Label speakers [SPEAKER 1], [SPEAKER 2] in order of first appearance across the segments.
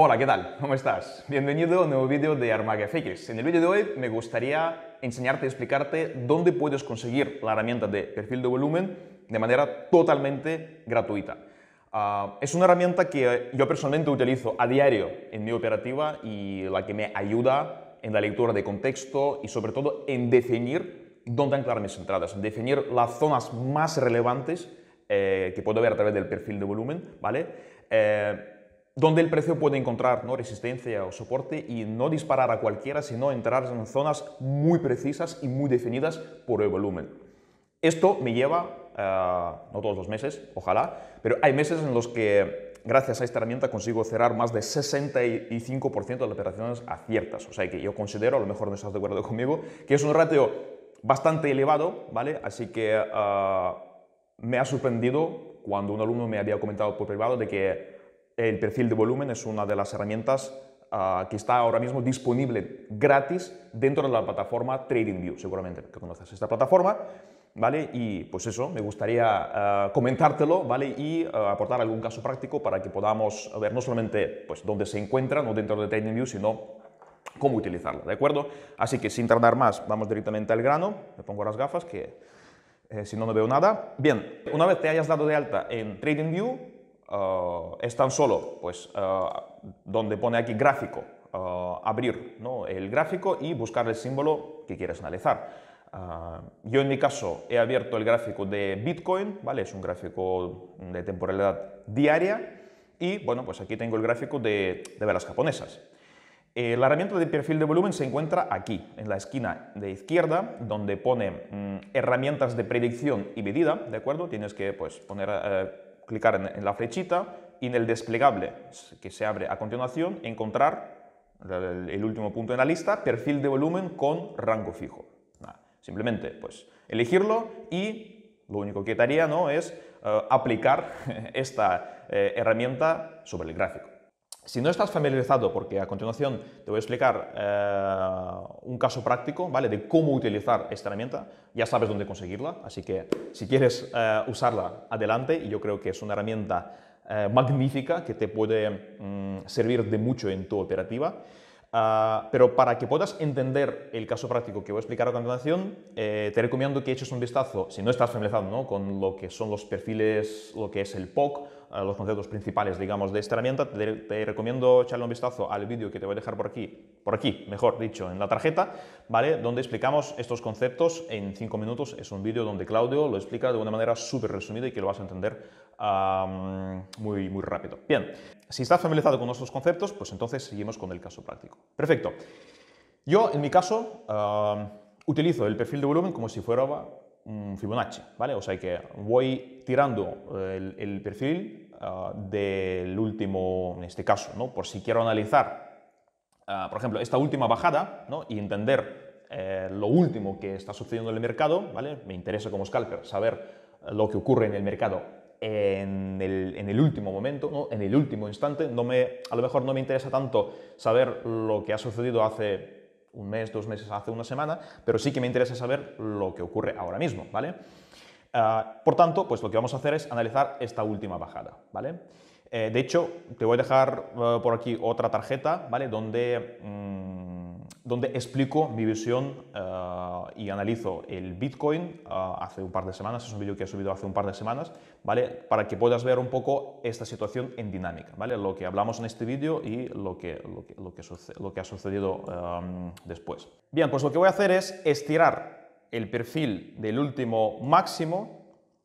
[SPEAKER 1] Hola, ¿qué tal? ¿Cómo estás? Bienvenido a un nuevo vídeo de ArmagaFX. En el vídeo de hoy me gustaría enseñarte y explicarte dónde puedes conseguir la herramienta de perfil de volumen de manera totalmente gratuita. Ah, es una herramienta que yo personalmente utilizo a diario en mi operativa y la que me ayuda en la lectura de contexto y sobre todo en definir dónde anclar mis entradas, definir las zonas más relevantes eh, que puedo ver a través del perfil de volumen, ¿vale? Eh, donde el precio puede encontrar ¿no? resistencia o soporte y no disparar a cualquiera, sino entrar en zonas muy precisas y muy definidas por el volumen. Esto me lleva, eh, no todos los meses, ojalá, pero hay meses en los que gracias a esta herramienta consigo cerrar más de 65% de las operaciones aciertas. O sea que yo considero, a lo mejor no estás de acuerdo conmigo, que es un ratio bastante elevado, ¿vale? Así que eh, me ha sorprendido cuando un alumno me había comentado por privado de que el perfil de volumen es una de las herramientas ah, que está ahora mismo disponible gratis dentro de la plataforma TradingView, seguramente que conoces esta plataforma, ¿vale? Y pues eso, me gustaría ah, comentártelo, ¿vale? Y ah, aportar algún caso práctico para que podamos ver no solamente pues, dónde se encuentra, no dentro de TradingView, sino cómo utilizarla, ¿de acuerdo? Así que sin tardar más, vamos directamente al grano, me pongo las gafas que... Eh, si no, no veo nada. Bien, una vez te hayas dado de alta en TradingView, eh, es tan solo, pues, eh, donde pone aquí gráfico, eh, abrir el gráfico y buscar el símbolo que quieres analizar. yo en mi caso he abierto el gráfico de Bitcoin, ¿vale? Es un gráfico de temporalidad diaria y, bueno, pues aquí tengo el gráfico de, velas japonesas. la herramienta de perfil de volumen se encuentra aquí, en la esquina de izquierda, donde pone mm, herramientas de predicción y medida, ¿de acuerdo? Tienes que pues, poner clicar en, la flechita y en el desplegable que se abre a continuación encontrar el último punto en la lista, perfil de volumen con rango fijo. simplemente pues elegirlo y lo único que haría ¿no? es eh, aplicar esta eh, herramienta sobre el gráfico. Si no estás familiarizado, porque a continuación te voy a explicar eh, un caso práctico ¿vale? de cómo utilizar esta herramienta, ya sabes dónde conseguirla, así que si quieres eh, usarla, adelante, y yo creo que es una herramienta eh, magnífica que te puede mm, servir de mucho en tu operativa. Ah, pero para que puedas entender el caso práctico que voy a explicar a continuación, te recomiendo que eches un vistazo, si no estás familiarizado ¿no? con lo que son los perfiles, lo que es el POC los conceptos principales, digamos, de esta herramienta. Te, recomiendo echarle un vistazo al vídeo que te voy a dejar por aquí, por aquí, mejor dicho, en la tarjeta, ¿vale? Donde explicamos estos conceptos en cinco minutos. Es un vídeo donde Claudio lo explica de una manera súper resumida y que lo vas a entender muy, muy rápido. Bien, si estás familiarizado con estos conceptos, pues entonces seguimos con el caso práctico. Perfecto. Yo, en mi caso, utilizo el perfil de volumen como si fuera Fibonacci, ¿vale? O sea que voy tirando eh, el, perfil ah, del último, en este caso, ¿no? Por si quiero analizar, ah, por ejemplo, esta última bajada, ¿no? Y entender eh, lo último que está sucediendo en el mercado, ¿vale? Me interesa como scalper saber lo que ocurre en el mercado en el, último momento, ¿no? en el último instante. No me, a lo mejor no me interesa tanto saber lo que ha sucedido hace un mes, dos meses, hace una semana, pero sí que me interesa saber lo que ocurre ahora mismo, ¿vale? Ah, por tanto, pues lo que vamos a hacer es analizar esta última bajada, ¿vale? Eh, de hecho, te voy a dejar eh, por aquí otra tarjeta, ¿vale? Donde... Mm, donde explico mi visión eh, y analizo el Bitcoin eh, hace un par de semanas, es un vídeo que he subido hace un par de semanas, ¿vale? Para que puedas ver un poco esta situación en dinámica, ¿vale? Lo que hablamos en este vídeo y lo que, lo que, lo ha sucedido em, después. Bien, pues lo que voy a hacer es estirar el perfil del último máximo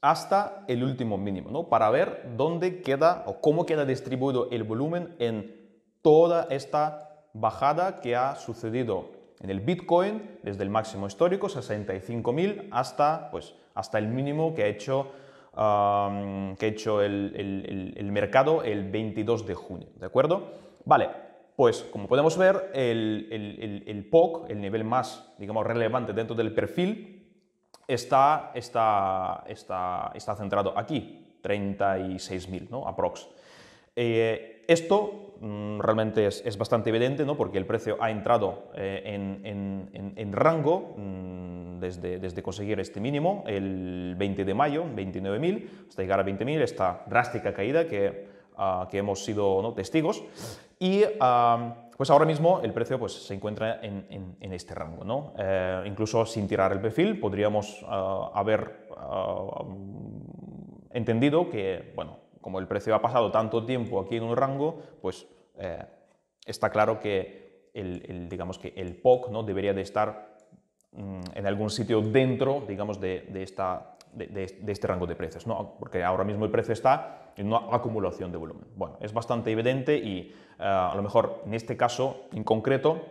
[SPEAKER 1] hasta el último mínimo, ¿no? Para ver dónde queda o cómo queda distribuido el volumen en toda esta bajada que ha sucedido en el Bitcoin desde el máximo histórico, 65.000, hasta, pues, hasta el mínimo que ha hecho, que hecho el, mercado el 22 de junio. ¿De acuerdo? Vale, pues como podemos ver, el, el POC, el nivel más digamos, relevante dentro del perfil, está, está, está, está centrado aquí, 36.000, ¿no? Aprox. Eh, esto mm, realmente es, bastante evidente, ¿no? porque el precio ha entrado eh, en, rango mm, desde, desde, conseguir este mínimo, el 20 de mayo, 29.000, hasta llegar a 20.000, esta drástica caída que, ah, que hemos sido ¿no? testigos. Y ah, pues ahora mismo el precio pues, se encuentra en, este rango. ¿no? Eh, incluso sin tirar el perfil podríamos ah, haber entendido que bueno, como el precio ha pasado tanto tiempo aquí en un rango, pues eh, está claro que el, digamos que el POC ¿no? debería de estar mm, en algún sitio dentro digamos, de, de esta, de, este rango de precios, ¿no? porque ahora mismo el precio está en una acumulación de volumen. Bueno, es bastante evidente y eh, a lo mejor en este caso en concreto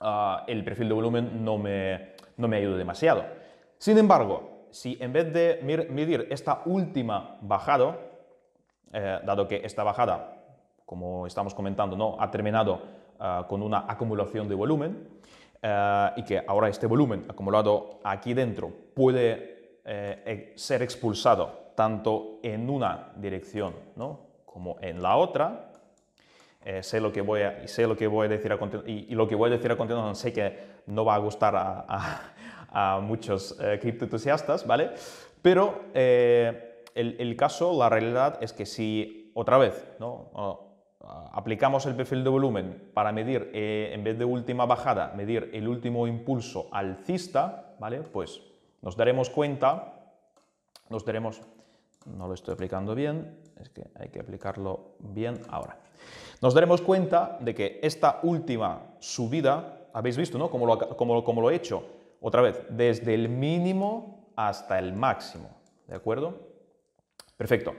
[SPEAKER 1] eh, el perfil de volumen no me, no me ayuda demasiado. Sin embargo, si en vez de medir esta última bajada, eh, dado que esta bajada, como estamos comentando, ¿no? ha terminado eh, con una acumulación de volumen eh, y que ahora este volumen acumulado aquí dentro puede e-, ser expulsado tanto en una dirección ¿no? como en la otra. sé lo que voy a, sé lo que voy a decir a y, lo que voy a decir a continuación sé que no va a gustar a, a muchos criptoentusiastas, ¿vale? Pero el, caso, la realidad es que si otra vez aplicamos el perfil de volumen para medir, eh, en vez de última bajada, medir el último impulso alcista, ¿vale? pues nos daremos cuenta, nos daremos, no lo estoy aplicando bien, es que hay que aplicarlo bien ahora. Nos daremos cuenta de que esta última subida, habéis visto, ¿no? como lo he hecho, otra vez, desde el mínimo hasta el máximo, ¿de acuerdo? Perfecto.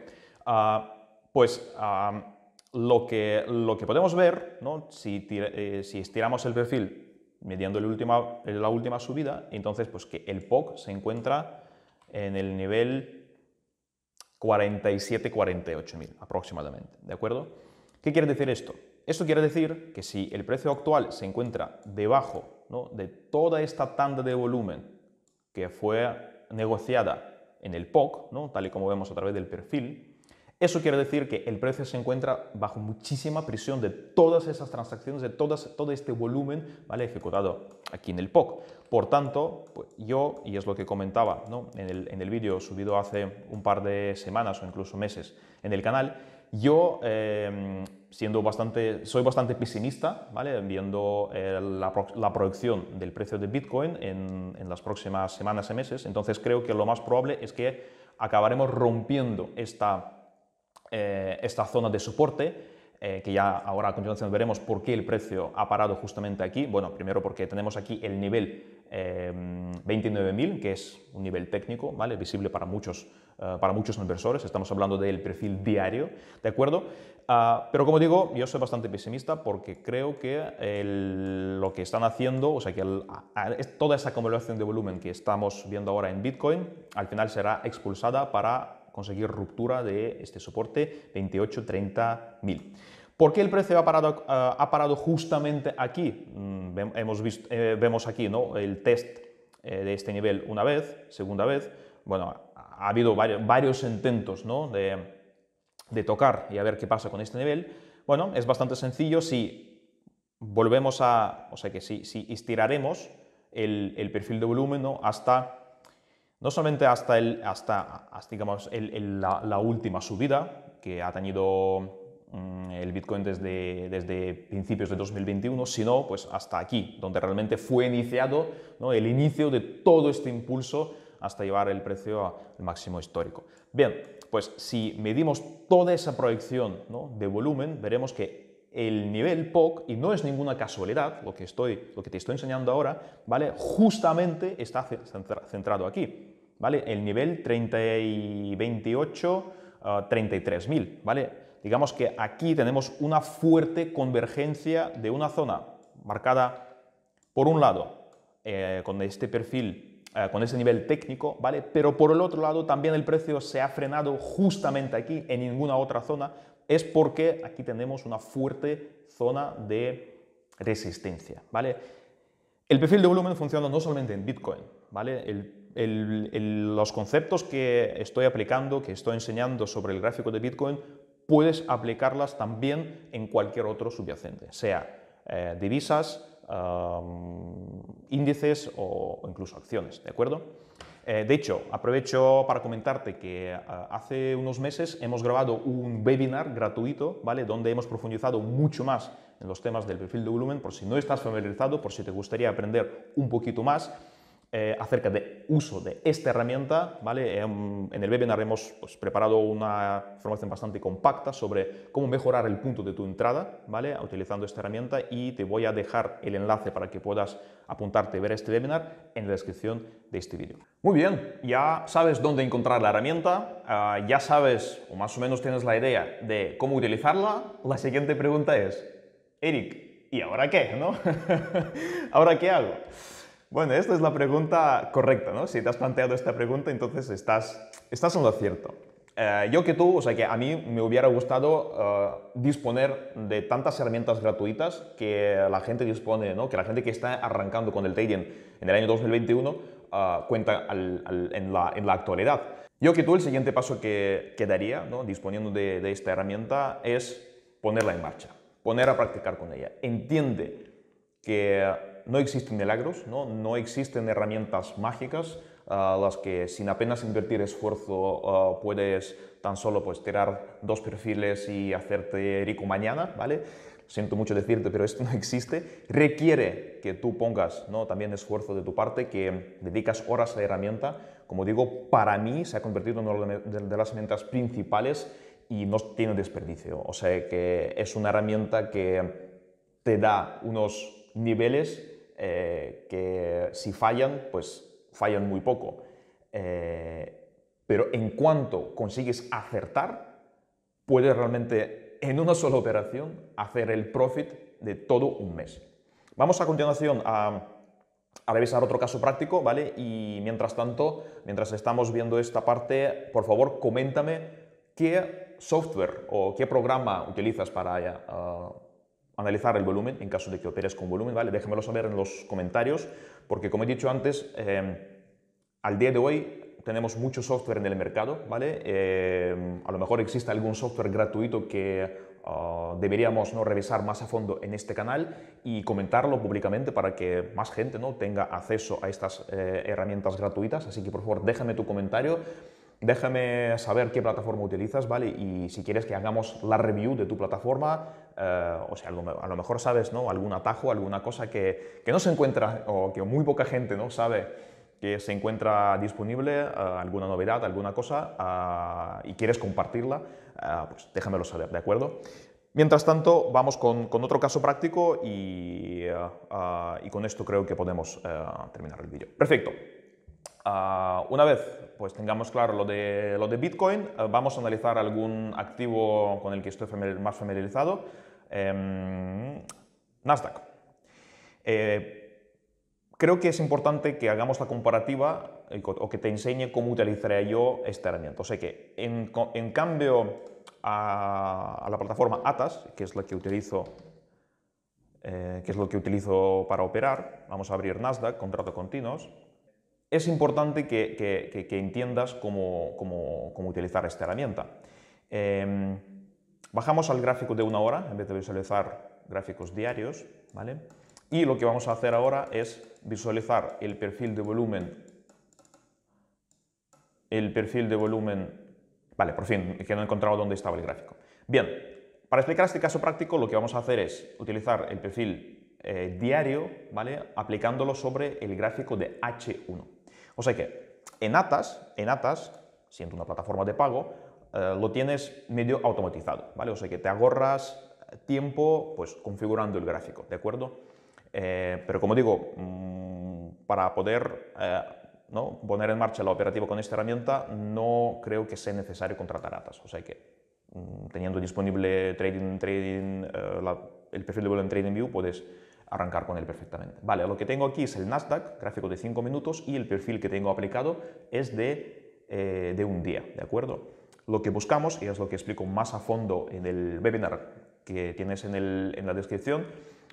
[SPEAKER 1] Ah, pues ah, lo, que, lo que podemos ver, ¿no? si, eh, si estiramos el perfil mediando última, eh, la última subida, entonces pues que el POC se encuentra en el nivel 47 mil aproximadamente. ¿De acuerdo? ¿Qué quiere decir esto? Esto quiere decir que si el precio actual se encuentra debajo de toda esta tanda de volumen que fue negociada en el POC, ¿no? tal y como vemos a través del perfil, eso quiere decir que el precio se encuentra bajo muchísima presión de todas esas transacciones, de todas, todo este volumen ¿vale? ejecutado aquí en el POC. Por tanto, pues, yo, y es lo que comentaba en el, vídeo subido hace un par de semanas o incluso meses en el canal, yo eh, soy bastante pesimista, viendo eh, la, proyección del precio de Bitcoin en, las próximas semanas y meses. Entonces creo que lo más probable es que acabaremos rompiendo esta, eh, zona de soporte. Eh, que ya ahora a continuación veremos por qué el precio ha parado justamente aquí. Bueno, primero porque tenemos aquí el nivel 29.000, que es un nivel técnico, visible para muchos eh, para muchos inversores, estamos hablando del perfil diario, ¿de acuerdo? Ah, pero como digo, yo soy bastante pesimista porque creo que lo que están haciendo, o sea, que toda esa acumulación de volumen que estamos viendo ahora en Bitcoin, al final será expulsada para conseguir ruptura de este soporte 28-30 mil. ¿Por qué el precio ha parado, ah, justamente aquí? Mm, eh, vemos aquí ¿no? el test eh, de este nivel una vez, segunda vez. Bueno, ha habido varios, intentos de, tocar y a ver qué pasa con este nivel. Bueno, es bastante sencillo si volvemos a, o sea que si, estiraremos el, perfil de volumen hasta, no solamente hasta, el, hasta, digamos, la, última subida que ha tenido mm, el Bitcoin desde, desde principios de 2021, sino pues hasta aquí, donde realmente fue iniciado el inicio de todo este impulso hasta llevar el precio al máximo histórico. Bien, pues si medimos toda esa proyección de volumen, veremos que el nivel POC, y no es ninguna casualidad lo que, estoy, lo que te estoy enseñando ahora, ¿vale? justamente está centrado aquí. ¿vale? El nivel 30.28, 33.000. Ah, ¿vale? Digamos que aquí tenemos una fuerte convergencia de una zona marcada, por un lado, eh, con este perfil eh, con ese nivel técnico, ¿vale? Pero por el otro lado también el precio se ha frenado justamente aquí, en ninguna otra zona, es porque aquí tenemos una fuerte zona de resistencia, ¿vale? El perfil de volumen funciona no solamente en Bitcoin, ¿vale? los conceptos que estoy aplicando, que estoy enseñando sobre el gráfico de Bitcoin, puedes aplicarlas también en cualquier otro subyacente, sea eh, divisas, índices o, incluso acciones, ¿de acuerdo? Eh, de hecho, aprovecho para comentarte que ah, hace unos meses hemos grabado un webinar gratuito, ¿vale? Donde hemos profundizado mucho más en los temas del perfil de volumen, por si no estás familiarizado, por si te gustaría aprender un poquito más. Eh, acerca de uso de esta herramienta. ¿vale? Eh, um, en, el webinar hemos pues, preparado una formación bastante compacta sobre cómo mejorar el punto de tu entrada ¿vale? utilizando esta herramienta y te voy a dejar el enlace para que puedas apuntarte y ver este webinar en la descripción de este vídeo. Muy bien, ya sabes dónde encontrar la herramienta, ah, ya sabes o más o menos tienes la idea de cómo utilizarla. La siguiente pregunta es, Eric, ¿y ahora qué? ¿no? ¿Ahora qué hago? Bueno, esta es la pregunta correcta, ¿no? Si te has planteado esta pregunta, entonces estás, estás en lo cierto. Eh, yo que tú, o sea que a mí me hubiera gustado eh, disponer de tantas herramientas gratuitas que la gente dispone, ¿no? que la gente que está arrancando con el trading en el año 2021 eh, cuenta en, la, actualidad. Yo que tú, el siguiente paso que, que daría, ¿no? disponiendo de, de esta herramienta, es ponerla en marcha, poner a practicar con ella. Entiende que no existen milagros, no, no existen herramientas mágicas a ah, las que sin apenas invertir esfuerzo ah, puedes tan solo pues tirar dos perfiles y hacerte rico mañana, ¿vale? Siento mucho decirte, pero esto no existe. Requiere que tú pongas ¿no? también esfuerzo de tu parte, que dedicas horas a la herramienta. Como digo, para mí se ha convertido en una de las herramientas principales y no tiene desperdicio. O sea que es una herramienta que te da unos niveles eh, que si fallan, pues fallan muy poco. Eh, pero en cuanto consigues acertar, puedes realmente en una sola operación hacer el profit de todo un mes. Vamos a continuación a, revisar otro caso práctico, ¿vale? Y mientras tanto, mientras estamos viendo esta parte, por favor, coméntame qué software o qué programa utilizas para eh, analizar el volumen en caso de que operes con volumen, ¿vale? Déjamelo saber en los comentarios, porque como he dicho antes, eh, al día de hoy tenemos mucho software en el mercado, ¿vale? Eh, a lo mejor existe algún software gratuito que ah, deberíamos ¿no? revisar más a fondo en este canal y comentarlo públicamente para que más gente ¿no? tenga acceso a estas eh, herramientas gratuitas. Así que por favor déjame tu comentario. Déjame saber qué plataforma utilizas, ¿vale? Y si quieres que hagamos la review de tu plataforma, eh, o sea, a lo mejor sabes, ¿no? Algún atajo, alguna cosa que, no se encuentra o que muy poca gente, ¿no? Sabe que se encuentra disponible, eh, alguna novedad, alguna cosa, eh, y quieres compartirla, pues déjamelo saber, ¿de acuerdo? Mientras tanto, vamos con, otro caso práctico y, y, con esto creo que podemos terminar el vídeo. Perfecto. Ah, una vez pues tengamos claro lo de, lo de Bitcoin, eh, vamos a analizar algún activo con el que estoy más familiarizado. Em, Nasdaq. Eh, creo que es importante que hagamos la comparativa o que te enseñe cómo utilizaré yo esta herramienta. que en, cambio a, la plataforma Atas, que es la que utilizo eh, que es lo que utilizo para operar. Vamos a abrir Nasdaq, contrato continuos es importante que, entiendas cómo, utilizar esta herramienta. Em, bajamos al gráfico de una hora, en vez de visualizar gráficos diarios, ¿vale? Y lo que vamos a hacer ahora es visualizar el perfil de volumen, el perfil de volumen, vale, por fin, que no he encontrado dónde estaba el gráfico. Bien, para explicar este caso práctico lo que vamos a hacer es utilizar el perfil eh, diario, ¿vale? Aplicándolo sobre el gráfico de H1. O sea que en Atas, en Atas, siendo una plataforma de pago, eh, lo tienes medio automatizado, ¿vale? O sea que te ahorras tiempo pues configurando el gráfico, ¿de acuerdo? Eh, pero como digo, mm, para poder eh, ¿no? poner en marcha la operativa con esta herramienta, no creo que sea necesario contratar ATAS. O sea que mm, teniendo disponible trading, trading, el perfil de en TradingView, puedes arrancar con él perfectamente. Vale, lo que tengo aquí es el Nasdaq, gráfico de 5 minutos, y el perfil que tengo aplicado es eh, de, un día, ¿de acuerdo? Lo que buscamos, y es lo que explico más a fondo en el webinar que tienes en, el, la descripción,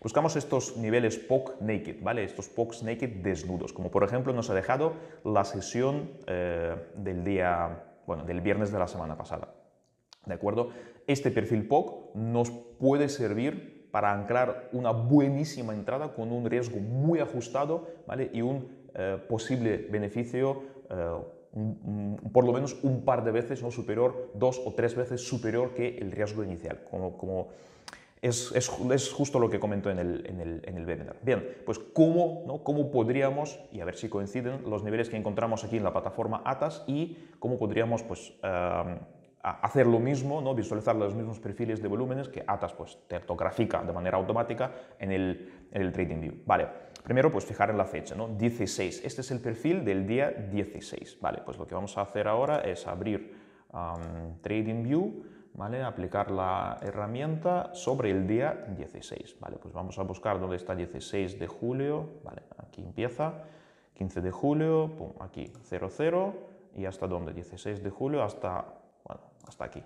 [SPEAKER 1] buscamos estos niveles POC naked, ¿vale? Estos POC naked desnudos, como por ejemplo nos ha dejado la sesión eh, del día, bueno, del viernes de la semana pasada, ¿de acuerdo? Este perfil POC nos puede servir para anclar una buenísima entrada con un riesgo muy ajustado ¿vale? y un eh, posible beneficio eh, por lo menos un par de veces no superior, dos o tres veces superior que el riesgo inicial, como, como es, es, es, justo lo que comentó en el, en el, en el webinar. Bien, pues ¿cómo, no? ¿cómo podríamos, y a ver si coinciden los niveles que encontramos aquí en la plataforma ATAS, y cómo podríamos pues, eh, hacer lo mismo, ¿no? visualizar los mismos perfiles de volúmenes que Atas pues, te de manera automática en el, el TradingView. Vale, primero pues fijar en la fecha, ¿no? 16. Este es el perfil del día 16. Vale, pues lo que vamos a hacer ahora es abrir trading TradingView, ¿vale? aplicar la herramienta sobre el día 16. Vale, pues vamos a buscar dónde está 16 de julio. Vale, aquí empieza. 15 de julio, pum, aquí 00 y hasta dónde, 16 de julio hasta bueno, hasta aquí.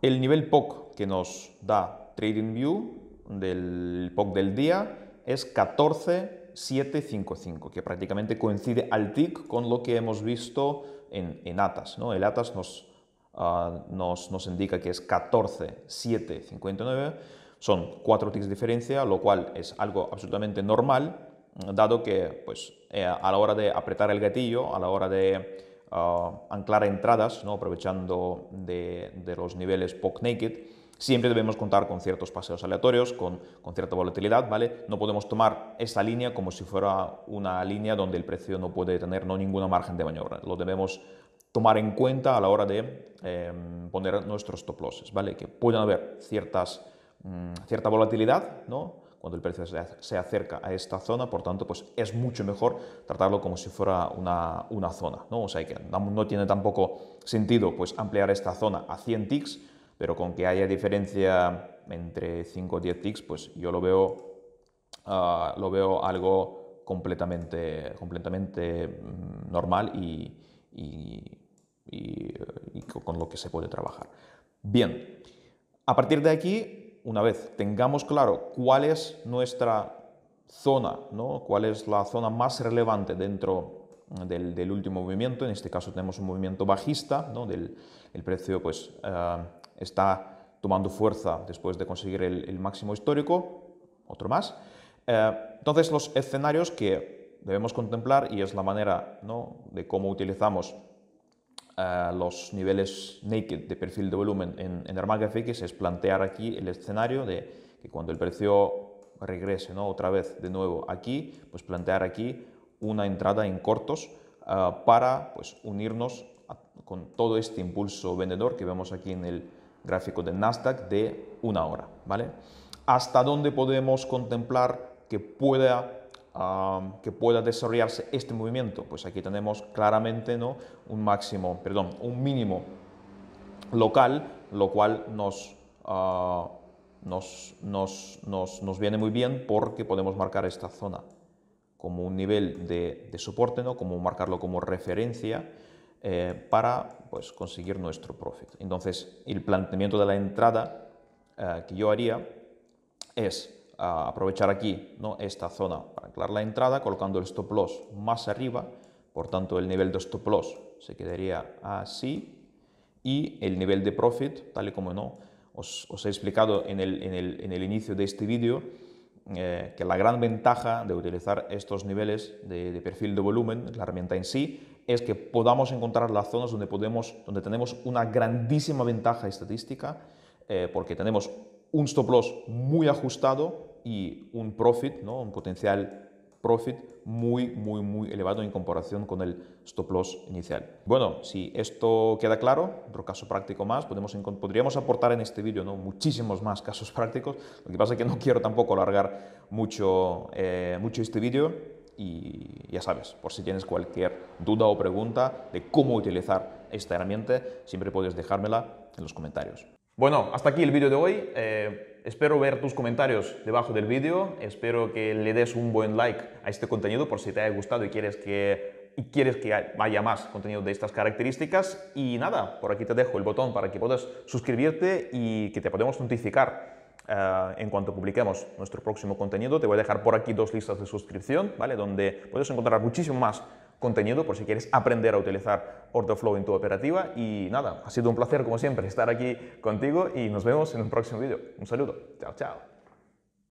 [SPEAKER 1] El nivel POC que nos da TradingView del POC del día es 14755, que prácticamente coincide al TIC con lo que hemos visto en, ATAS. ¿no? El ATAS nos, ah, nos, nos indica que es 14759, son cuatro ticks de diferencia, lo cual es algo absolutamente normal, dado que pues, eh, a la hora de apretar el gatillo, a la hora de Ah, anclar entradas, ¿no? aprovechando de, los niveles POC naked, siempre debemos contar con ciertos paseos aleatorios, con, cierta volatilidad, ¿vale? No podemos tomar esa línea como si fuera una línea donde el precio no puede tener no ninguna margen de maniobra. Lo debemos tomar en cuenta a la hora de em, poner nuestros stop losses, ¿vale? Que puedan haber ciertas, mm, cierta volatilidad, ¿no? cuando el precio se acerca a esta zona, por tanto, pues es mucho mejor tratarlo como si fuera una, zona, ¿no? O sea, que no, tiene tampoco sentido pues ampliar esta zona a 100 ticks, pero con que haya diferencia entre 5 o 10 ticks, pues yo lo veo, ah, lo veo algo completamente, completamente mm, normal y con lo que se puede trabajar. Bien, a partir de aquí una vez tengamos claro cuál es nuestra zona, cuál es la zona más relevante dentro del, último movimiento, en este caso tenemos un movimiento bajista, ¿no? el precio pues, eh, está tomando fuerza después de conseguir el, máximo histórico, otro más. Eh, entonces los escenarios que debemos contemplar y es la manera de cómo utilizamos los niveles naked de perfil de volumen en, en es plantear aquí el escenario de que cuando el precio regrese ¿no? otra vez de nuevo aquí, pues plantear aquí una entrada en cortos ah, para pues, unirnos con todo este impulso vendedor que vemos aquí en el gráfico de Nasdaq de una hora. ¿vale? ¿Hasta dónde podemos contemplar que pueda que pueda desarrollarse este movimiento. Pues aquí tenemos claramente ¿no? un máximo, perdón, un mínimo local, lo cual nos, ah, nos, nos, nos, viene muy bien porque podemos marcar esta zona como un nivel de, soporte, ¿no? como marcarlo como referencia eh, para pues, conseguir nuestro profit. Entonces, el planteamiento de la entrada eh, que yo haría es aprovechar aquí ¿no? esta zona para anclar la entrada, colocando el stop loss más arriba, por tanto el nivel de stop loss se quedaría así, y el nivel de profit, tal y como no os, he explicado en el, inicio de este vídeo, eh, que la gran ventaja de utilizar estos niveles de, perfil de volumen, la herramienta en sí, es que podamos encontrar las zonas donde, podemos, donde tenemos una grandísima ventaja estadística, eh, porque tenemos un stop loss muy ajustado y un profit, ¿no? un potencial profit muy, muy, muy elevado en comparación con el stop loss inicial. Bueno, si esto queda claro, otro caso práctico más, podríamos aportar en este vídeo ¿no? muchísimos más casos prácticos. Lo que pasa es que no quiero tampoco alargar mucho, eh, mucho este vídeo y ya sabes, por si tienes cualquier duda o pregunta de cómo utilizar esta herramienta, siempre puedes dejármela en los comentarios. Bueno, hasta aquí el vídeo de hoy. Eh, espero ver tus comentarios debajo del vídeo. Espero que le des un buen like a este contenido por si te ha gustado y quieres que, quieres que haya más contenido de estas características. Y nada, por aquí te dejo el botón para que puedas suscribirte y que te podemos notificar. Eh, en cuanto publiquemos nuestro próximo contenido, te voy a dejar por aquí dos listas de suscripción, ¿vale? Donde puedes encontrar muchísimo más contenido por si quieres aprender a utilizar Ortoflow en tu operativa. Y nada, ha sido un placer como siempre estar aquí contigo y nos vemos en un próximo vídeo. Un saludo. Chao, chao.